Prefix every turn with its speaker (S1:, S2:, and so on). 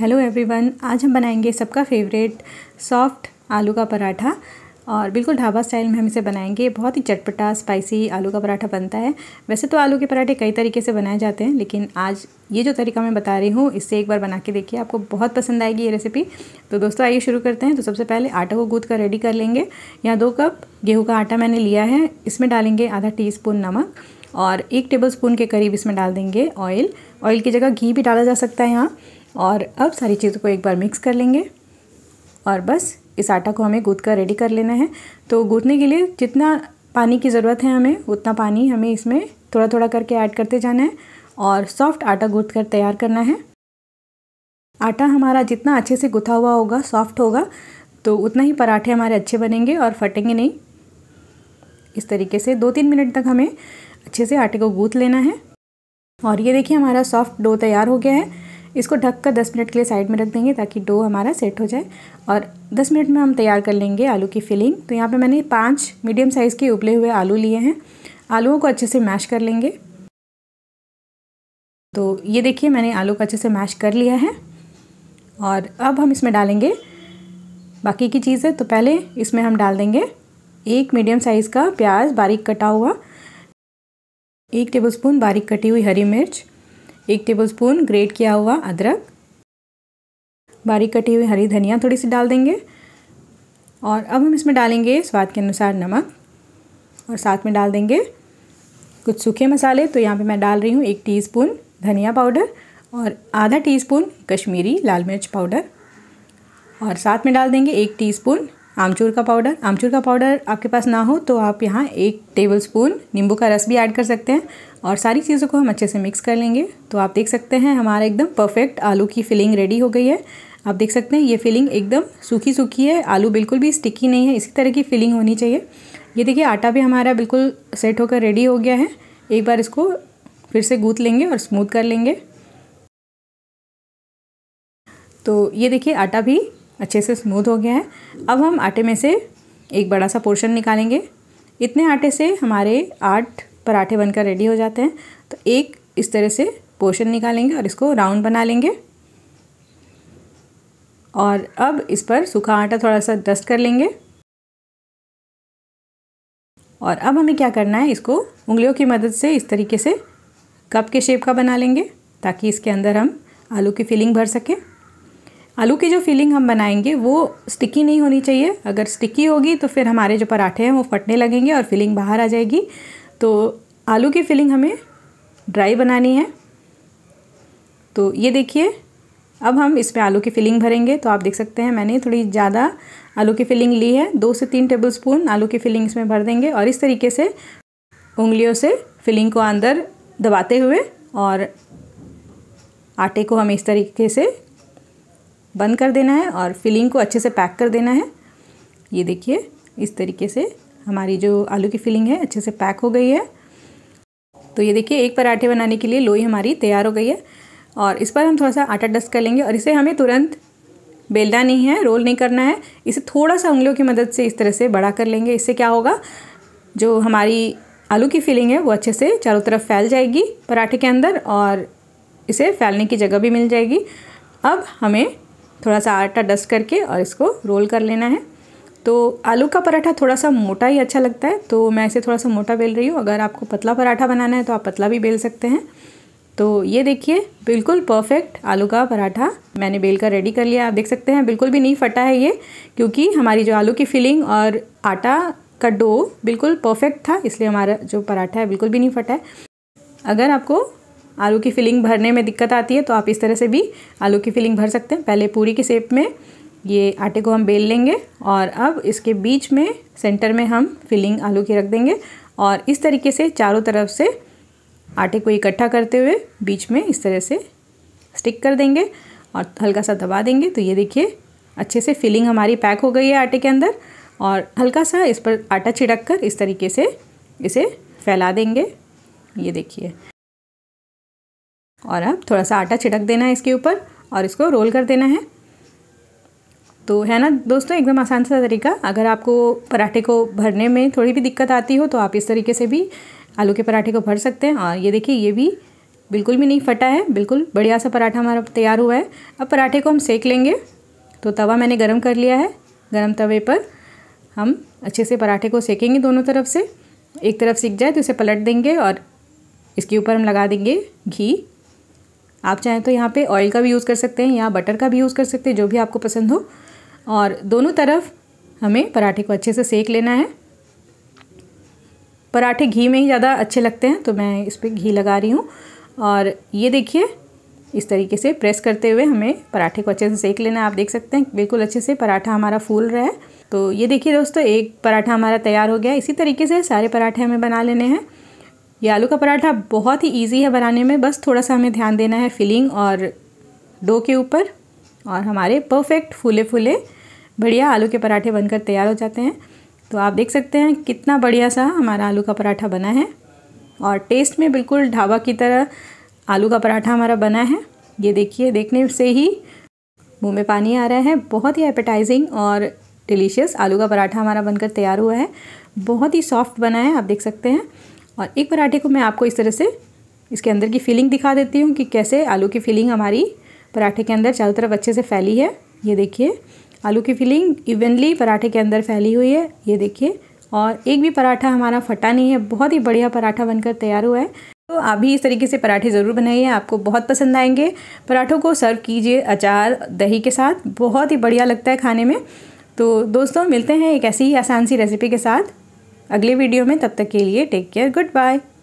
S1: hello everyone आज हम बनाएंगे सबका फेवरेट सॉफ्ट आलू का पराठा और बिल्कुल ढाबा स्टाइल में हम इसे बनाएंगे बहुत ही चटपटा स्पाइसी आलू का पराठा बनता है वैसे तो आलू के पराठे कई तरीके से बनाए जाते हैं लेकिन आज ये जो तरीका मैं बता रही हूँ इससे एक बार बना के देखिए आपको बहुत पसंद आएगी ये रेसिपी तो दोस्तों आइए शुरू करते हैं तो सबसे पहले आटा को गूद कर रेडी कर लेंगे यहाँ दो कप गेहूँ का आटा मैंने लिया है इसमें डालेंगे आधा टी नमक और एक टेबल के करीब इसमें डाल देंगे ऑयल ऑयल की जगह घी भी डाला जा सकता है यहाँ और अब सारी चीज़ों को एक बार मिक्स कर लेंगे और बस इस आटा को हमें गूँथ कर रेडी कर लेना है तो गूँथने के लिए जितना पानी की ज़रूरत है हमें उतना पानी हमें इसमें थोड़ा थोड़ा करके ऐड करते जाना है और सॉफ्ट आटा गूँथ कर तैयार करना है आटा हमारा जितना अच्छे से गुथा हुआ होगा सॉफ्ट होगा तो उतना ही पराठे हमारे अच्छे बनेंगे और फटेंगे नहीं इस तरीके से दो तीन मिनट तक हमें अच्छे से आटे को गूँथ लेना है और ये देखिए हमारा सॉफ्ट डो तैयार हो गया है इसको ढक कर दस मिनट के लिए साइड में रख देंगे ताकि डो हमारा सेट हो जाए और दस मिनट में हम तैयार कर लेंगे आलू की फिलिंग तो यहाँ पर मैंने पाँच मीडियम साइज़ के उबले हुए आलू लिए हैं आलुओं को अच्छे से मैश कर लेंगे तो ये देखिए मैंने आलू को अच्छे से मैश कर लिया है और अब हम इसमें डालेंगे बाकी की चीज़ें तो पहले इसमें हम डाल देंगे एक मीडियम साइज़ का प्याज बारीक कटा हुआ एक टेबलस्पून बारीक कटी हुई हरी मिर्च एक टेबलस्पून ग्रेट किया हुआ अदरक बारीक कटी हुई हरी धनिया थोड़ी सी डाल देंगे और अब हम इसमें डालेंगे स्वाद के अनुसार नमक और साथ में डाल देंगे कुछ सूखे मसाले तो यहाँ पे मैं डाल रही हूँ एक टीस्पून धनिया पाउडर और आधा टीस्पून कश्मीरी लाल मिर्च पाउडर और साथ में डाल देंगे एक टीस्पून आमचूर का पाउडर आमचूर का पाउडर आपके पास ना हो तो आप यहाँ एक टेबल स्पून नींबू का रस भी ऐड कर सकते हैं और सारी चीज़ों को हम अच्छे से मिक्स कर लेंगे तो आप देख सकते हैं हमारा एकदम परफेक्ट आलू की फिलिंग रेडी हो गई है आप देख सकते हैं ये फिलिंग एकदम सूखी सूखी है आलू बिल्कुल भी स्टिकी नहीं है इसी तरह की फिलिंग होनी चाहिए ये देखिए आटा भी हमारा बिल्कुल सेट होकर रेडी हो गया है एक बार इसको फिर से गूँथ लेंगे और स्मूथ कर लेंगे तो ये देखिए आटा भी अच्छे से स्मूथ हो गया है अब हम आटे में से एक बड़ा सा पोर्शन निकालेंगे इतने आटे से हमारे आठ पराठे बनकर रेडी हो जाते हैं तो एक इस तरह से पोर्शन निकालेंगे और इसको राउंड बना लेंगे और अब इस पर सूखा आटा थोड़ा सा डस्ट कर लेंगे और अब हमें क्या करना है इसको उंगलियों की मदद से इस तरीके से कप के शेप का बना लेंगे ताकि इसके अंदर हम आलू की फिलिंग भर सकें आलू की जो फीलिंग हम बनाएंगे वो स्टिकी नहीं होनी चाहिए अगर स्टिकी होगी तो फिर हमारे जो पराठे हैं वो फटने लगेंगे और फीलिंग बाहर आ जाएगी तो आलू की फीलिंग हमें ड्राई बनानी है तो ये देखिए अब हम इसमें आलू की फिलिंग भरेंगे तो आप देख सकते हैं मैंने थोड़ी ज़्यादा आलू की फिलिंग ली है दो से तीन टेबल स्पून आलू की फिलिंग इसमें भर देंगे और इस तरीके से उंगलियों से फिलिंग को अंदर दबाते हुए और आटे को हमें इस तरीके से बंद कर देना है और फिलिंग को अच्छे से पैक कर देना है ये देखिए इस तरीके से हमारी जो आलू की फिलिंग है अच्छे से पैक हो गई है तो ये देखिए एक पराठे बनाने के लिए लोई हमारी तैयार हो गई है और इस पर हम थोड़ा सा आटा डस्ट कर लेंगे और इसे हमें तुरंत बेलना नहीं है रोल नहीं करना है इसे थोड़ा सा उंगलियों की मदद से इस तरह से बड़ा कर लेंगे इससे क्या होगा जो हमारी आलू की फीलिंग है वो अच्छे से चारों तरफ फैल जाएगी पराठे के अंदर और इसे फैलने की जगह भी मिल जाएगी अब हमें थोड़ा सा आटा डस्ट करके और इसको रोल कर लेना है तो आलू का पराठा थोड़ा सा मोटा ही अच्छा लगता है तो मैं इसे थोड़ा सा मोटा बेल रही हूँ अगर आपको पतला पराठा बनाना है तो आप पतला भी बेल सकते हैं तो ये देखिए बिल्कुल परफेक्ट आलू का पराठा मैंने बेल कर रेडी कर लिया आप देख सकते हैं बिल्कुल भी नहीं फटा है ये क्योंकि हमारी जो आलू की फिलिंग और आटा का डो बिल्कुल परफेक्ट था इसलिए हमारा जो पराठा है बिल्कुल भी नहीं फटा है अगर आपको आलू की फिलिंग भरने में दिक्कत आती है तो आप इस तरह से भी आलू की फिलिंग भर सकते हैं पहले पूरी की शेप में ये आटे को हम बेल लेंगे और अब इसके बीच में सेंटर में हम फिलिंग आलू की रख देंगे और इस तरीके से चारों तरफ से आटे को इकट्ठा करते हुए बीच में इस तरह से स्टिक कर देंगे और हल्का सा दबा देंगे तो ये देखिए अच्छे से फिलिंग हमारी पैक हो गई है आटे के अंदर और हल्का सा इस पर आटा छिड़क कर इस तरीके से इसे फैला देंगे ये देखिए और अब थोड़ा सा आटा छिड़क देना है इसके ऊपर और इसको रोल कर देना है तो है ना दोस्तों एकदम आसान सा तरीका अगर आपको पराठे को भरने में थोड़ी भी दिक्कत आती हो तो आप इस तरीके से भी आलू के पराठे को भर सकते हैं और ये देखिए ये भी बिल्कुल भी नहीं फटा है बिल्कुल बढ़िया सा पराठा हमारा तैयार हुआ है अब पराठे को हम सेक लेंगे तो तवा मैंने गर्म कर लिया है गर्म तवे पर हम अच्छे से पराठे को सेकेंगे दोनों तरफ से एक तरफ सीख जाए तो इसे पलट देंगे और इसके ऊपर हम लगा देंगे घी आप चाहें तो यहाँ पे ऑयल का भी यूज़ कर सकते हैं या बटर का भी यूज़ कर सकते हैं जो भी आपको पसंद हो और दोनों तरफ हमें पराठे को अच्छे से सेक लेना है पराठे घी में ही ज़्यादा अच्छे लगते हैं तो मैं इस पर घी लगा रही हूँ और ये देखिए इस तरीके से प्रेस करते हुए हमें पराठे को अच्छे से सेक लेना है आप देख सकते हैं बिल्कुल अच्छे से पराठा हमारा फूल रहा है तो ये देखिए दोस्तों एक पराठा हमारा तैयार हो गया इसी तरीके से सारे पराठे हमें बना लेने हैं ये आलू का पराठा बहुत ही इजी है बनाने में बस थोड़ा सा हमें ध्यान देना है फिलिंग और डो के ऊपर और हमारे परफेक्ट फूले फूले बढ़िया आलू के पराठे बनकर तैयार हो जाते हैं तो आप देख सकते हैं कितना बढ़िया सा हमारा आलू का पराठा बना है और टेस्ट में बिल्कुल ढाबा की तरह आलू का पराठा हमारा बना है ये देखिए देखने से ही मुंह में पानी आ रहा है बहुत ही एपेटाइजिंग और डिलीशियस आलू का पराठा हमारा बनकर तैयार हुआ है बहुत ही सॉफ्ट बना है आप देख सकते हैं और एक पराठे को मैं आपको इस तरह से इसके अंदर की फीलिंग दिखा देती हूँ कि कैसे आलू की फीलिंग हमारी पराठे के अंदर चारों तरफ अच्छे से फैली है ये देखिए आलू की फीलिंग इवनली पराठे के अंदर फैली हुई है ये देखिए और एक भी पराठा हमारा फटा नहीं है बहुत ही बढ़िया पराठा बनकर तैयार हुआ है तो आप भी इस तरीके से पराठे ज़रूर बनाइए आपको बहुत पसंद आएंगे पराठों को सर्व कीजिए अचार दही के साथ बहुत ही बढ़िया लगता है खाने में तो दोस्तों मिलते हैं एक ऐसी ही आसान सी रेसिपी के साथ अगले वीडियो में तब तक के लिए टेक केयर गुड बाय